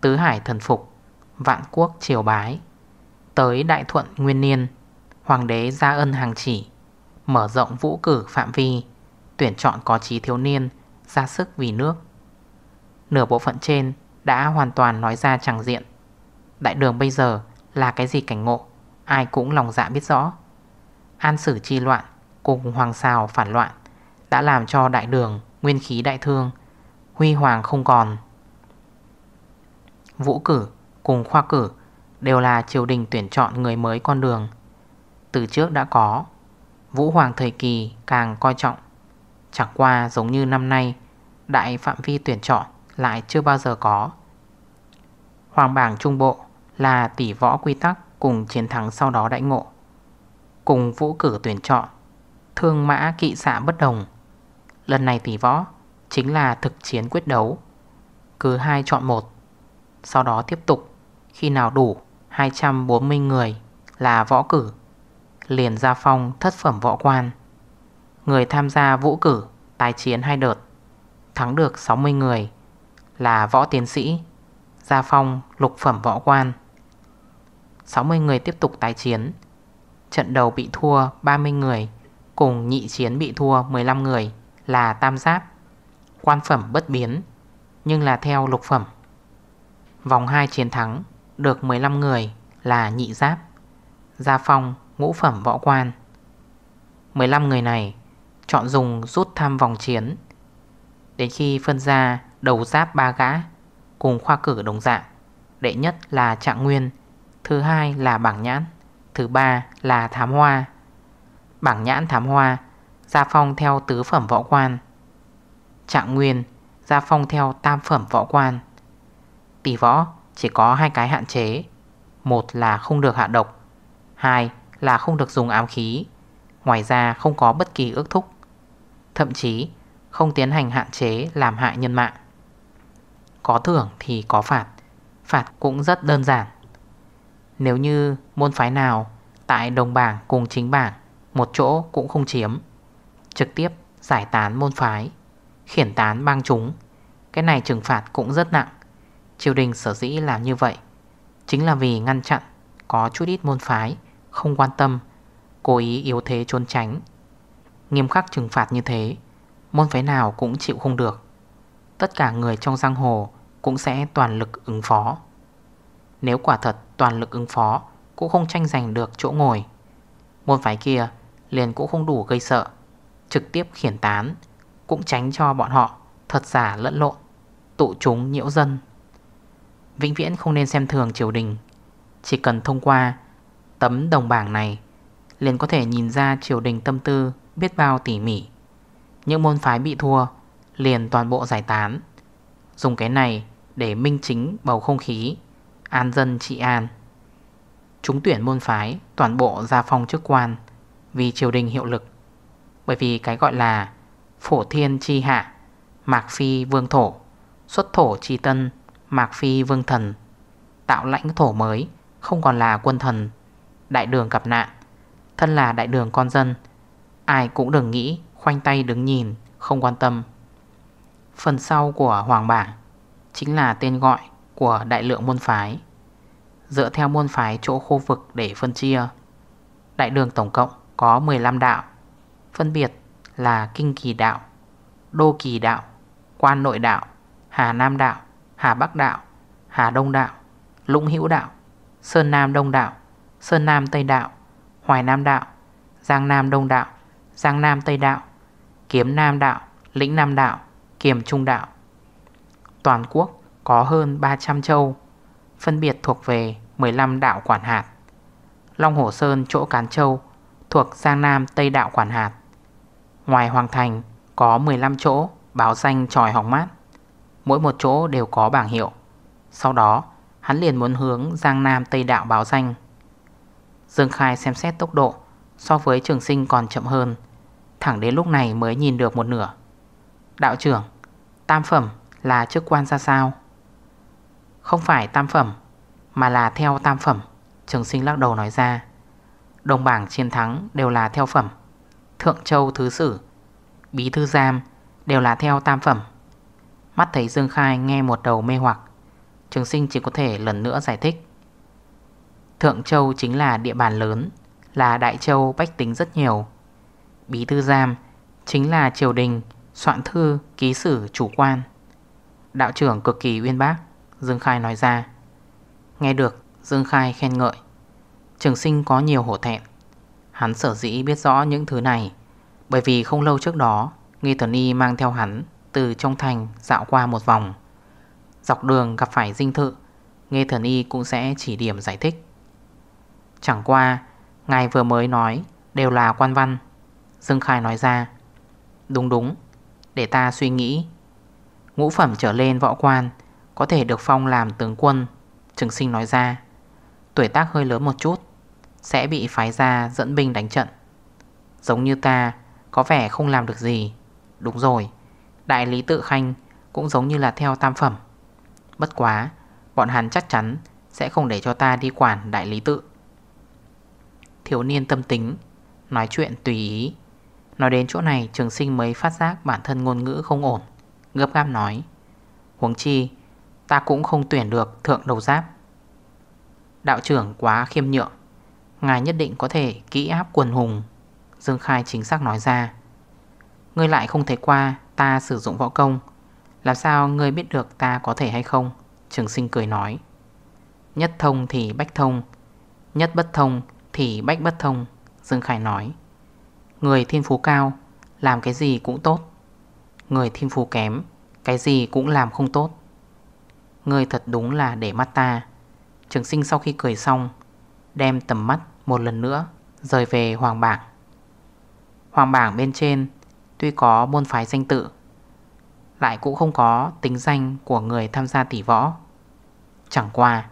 tứ hải thần phục, vạn quốc triều bái. Tới đại thuận nguyên niên, hoàng đế ra ân hàng chỉ, mở rộng vũ cử phạm vi, tuyển chọn có trí thiếu niên, ra sức vì nước. Nửa bộ phận trên đã hoàn toàn nói ra chẳng diện. Đại đường bây giờ là cái gì cảnh ngộ, ai cũng lòng dạ biết rõ. An sử chi loạn, cùng hoàng xào phản loạn đã làm cho đại đường nguyên khí đại thương, huy hoàng không còn. Vũ cử cùng khoa cử đều là triều đình tuyển chọn người mới con đường. Từ trước đã có, vũ hoàng thời kỳ càng coi trọng. Chẳng qua giống như năm nay, đại phạm vi tuyển chọn lại chưa bao giờ có. Hoàng bảng trung bộ là tỷ võ quy tắc cùng chiến thắng sau đó đại ngộ. Cùng vũ cử tuyển chọn Thương mã kỵ xạ bất đồng Lần này tỷ võ Chính là thực chiến quyết đấu Cứ hai chọn một Sau đó tiếp tục Khi nào đủ 240 người là võ cử Liền ra phong thất phẩm võ quan Người tham gia vũ cử tài chiến hai đợt Thắng được 60 người Là võ tiến sĩ Gia phong lục phẩm võ quan 60 người tiếp tục tái chiến Trận đầu bị thua 30 người Cùng nhị chiến bị thua 15 người là tam giáp Quan phẩm bất biến Nhưng là theo lục phẩm Vòng 2 chiến thắng Được 15 người là nhị giáp Gia phong ngũ phẩm võ quan 15 người này Chọn dùng rút thăm vòng chiến Đến khi phân ra đầu giáp ba gã Cùng khoa cử đồng dạng Đệ nhất là trạng nguyên Thứ hai là bảng nhãn Thứ ba là thám hoa Bảng nhãn thám hoa Gia phong theo tứ phẩm võ quan Trạng nguyên Gia phong theo tam phẩm võ quan Tỷ võ chỉ có hai cái hạn chế Một là không được hạ độc Hai là không được dùng ám khí Ngoài ra không có bất kỳ ước thúc Thậm chí không tiến hành hạn chế làm hại nhân mạng Có thưởng thì có phạt Phạt cũng rất đơn giản Nếu như môn phái nào tại đồng bảng cùng chính bảng một chỗ cũng không chiếm Trực tiếp giải tán môn phái Khiển tán bang chúng Cái này trừng phạt cũng rất nặng Triều đình sở dĩ làm như vậy Chính là vì ngăn chặn Có chút ít môn phái Không quan tâm Cố ý yếu thế trốn tránh Nghiêm khắc trừng phạt như thế Môn phái nào cũng chịu không được Tất cả người trong giang hồ Cũng sẽ toàn lực ứng phó Nếu quả thật toàn lực ứng phó Cũng không tranh giành được chỗ ngồi Môn phái kia liền cũng không đủ gây sợ Trực tiếp khiển tán Cũng tránh cho bọn họ Thật giả lẫn lộn Tụ chúng nhiễu dân Vĩnh viễn không nên xem thường triều đình Chỉ cần thông qua tấm đồng bảng này Liền có thể nhìn ra triều đình tâm tư Biết bao tỉ mỉ Những môn phái bị thua Liền toàn bộ giải tán Dùng cái này để minh chính bầu không khí An dân trị an Chúng tuyển môn phái Toàn bộ ra phong chức quan vì triều đình hiệu lực Bởi vì cái gọi là phổ thiên chi hạ Mạc phi vương thổ Xuất thổ chi tân Mạc phi vương thần Tạo lãnh thổ mới Không còn là quân thần Đại đường gặp nạn Thân là đại đường con dân Ai cũng đừng nghĩ khoanh tay đứng nhìn Không quan tâm Phần sau của Hoàng Bảng Chính là tên gọi của đại lượng môn phái Dựa theo môn phái chỗ khu vực để phân chia Đại đường tổng cộng có 15 đạo, phân biệt là Kinh Kỳ Đạo, Đô Kỳ Đạo, Quan Nội Đạo, Hà Nam Đạo, Hà Bắc Đạo, Hà Đông Đạo, Lũng Hữu Đạo, Sơn Nam Đông Đạo, Sơn Nam Tây Đạo, Hoài Nam Đạo, Giang Nam Đông Đạo, Giang Nam Tây Đạo, Kiếm Nam Đạo, Lĩnh Nam Đạo, Kiềm Trung Đạo. Toàn quốc có hơn 300 châu, phân biệt thuộc về 15 đạo quản hạt. Long Hồ Sơn chỗ Cán Châu thuộc Giang Nam Tây Đạo Quản Hạt. Ngoài Hoàng Thành có 15 chỗ báo danh tròi hỏng mát. Mỗi một chỗ đều có bảng hiệu. Sau đó, hắn liền muốn hướng Giang Nam Tây Đạo báo danh. Dương Khai xem xét tốc độ so với trường sinh còn chậm hơn. Thẳng đến lúc này mới nhìn được một nửa. Đạo trưởng, tam phẩm là chức quan ra sao? Không phải tam phẩm, mà là theo tam phẩm, trường sinh lắc đầu nói ra. Đồng bảng chiến thắng đều là theo phẩm Thượng Châu Thứ Sử Bí Thư Giam đều là theo tam phẩm Mắt thấy Dương Khai nghe một đầu mê hoặc Trường sinh chỉ có thể lần nữa giải thích Thượng Châu chính là địa bàn lớn Là Đại Châu bách tính rất nhiều Bí Thư Giam chính là triều đình Soạn thư ký sử chủ quan Đạo trưởng cực kỳ uyên bác Dương Khai nói ra Nghe được Dương Khai khen ngợi Trường sinh có nhiều hổ thẹn Hắn sở dĩ biết rõ những thứ này Bởi vì không lâu trước đó Nghi Thần Y mang theo hắn Từ trong thành dạo qua một vòng Dọc đường gặp phải dinh thự Nghe thần y cũng sẽ chỉ điểm giải thích Chẳng qua Ngài vừa mới nói Đều là quan văn Dương Khai nói ra Đúng đúng Để ta suy nghĩ Ngũ phẩm trở lên võ quan Có thể được phong làm tướng quân Trường sinh nói ra Tuổi tác hơi lớn một chút sẽ bị phái ra dẫn binh đánh trận Giống như ta Có vẻ không làm được gì Đúng rồi Đại lý tự khanh Cũng giống như là theo tam phẩm Bất quá Bọn hắn chắc chắn Sẽ không để cho ta đi quản đại lý tự Thiếu niên tâm tính Nói chuyện tùy ý Nói đến chỗ này trường sinh mới phát giác bản thân ngôn ngữ không ổn Gấp gáp nói Huống chi Ta cũng không tuyển được thượng đầu giáp Đạo trưởng quá khiêm nhượng Ngài nhất định có thể kỹ áp quần hùng Dương Khai chính xác nói ra Ngươi lại không thể qua ta sử dụng võ công Làm sao ngươi biết được ta có thể hay không Trường sinh cười nói Nhất thông thì bách thông Nhất bất thông thì bách bất thông Dương Khai nói Người thiên phú cao Làm cái gì cũng tốt Người thiên phú kém Cái gì cũng làm không tốt Người thật đúng là để mắt ta Trường sinh sau khi cười xong Đem tầm mắt một lần nữa rời về Hoàng Bảng. Hoàng Bảng bên trên tuy có môn phái danh tự, lại cũng không có tính danh của người tham gia tỷ võ. Chẳng qua,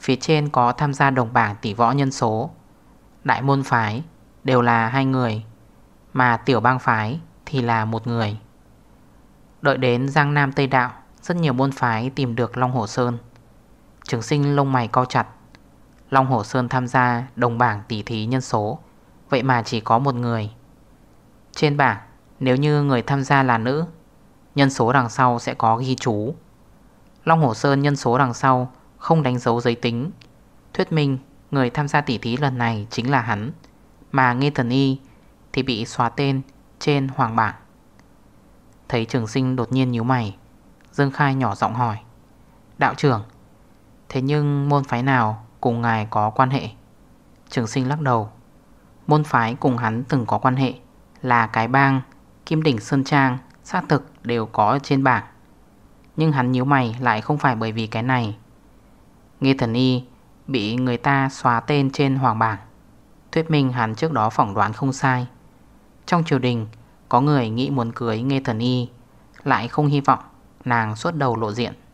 phía trên có tham gia đồng bảng tỷ võ nhân số. Đại môn phái đều là hai người, mà tiểu bang phái thì là một người. Đợi đến Giang Nam Tây Đạo, rất nhiều môn phái tìm được Long Hồ Sơn. Trường sinh lông mày co chặt, Long Hồ Sơn tham gia đồng bảng tỷ thí nhân số Vậy mà chỉ có một người Trên bảng nếu như người tham gia là nữ Nhân số đằng sau sẽ có ghi chú Long Hồ Sơn nhân số đằng sau không đánh dấu giới tính Thuyết minh người tham gia tỷ thí lần này chính là hắn Mà Nghe Thần Y thì bị xóa tên trên hoàng bảng Thấy trường sinh đột nhiên nhíu mày Dương Khai nhỏ giọng hỏi Đạo trưởng Thế nhưng môn phái nào cùng ngài có quan hệ Trường sinh lắc đầu Môn phái cùng hắn từng có quan hệ Là cái bang Kim Đỉnh Sơn Trang Xác thực đều có trên bảng Nhưng hắn nhíu mày lại không phải bởi vì cái này Nghe thần y Bị người ta xóa tên trên hoàng bảng Thuyết minh hắn trước đó phỏng đoán không sai Trong triều đình Có người nghĩ muốn cưới nghe thần y Lại không hy vọng Nàng suốt đầu lộ diện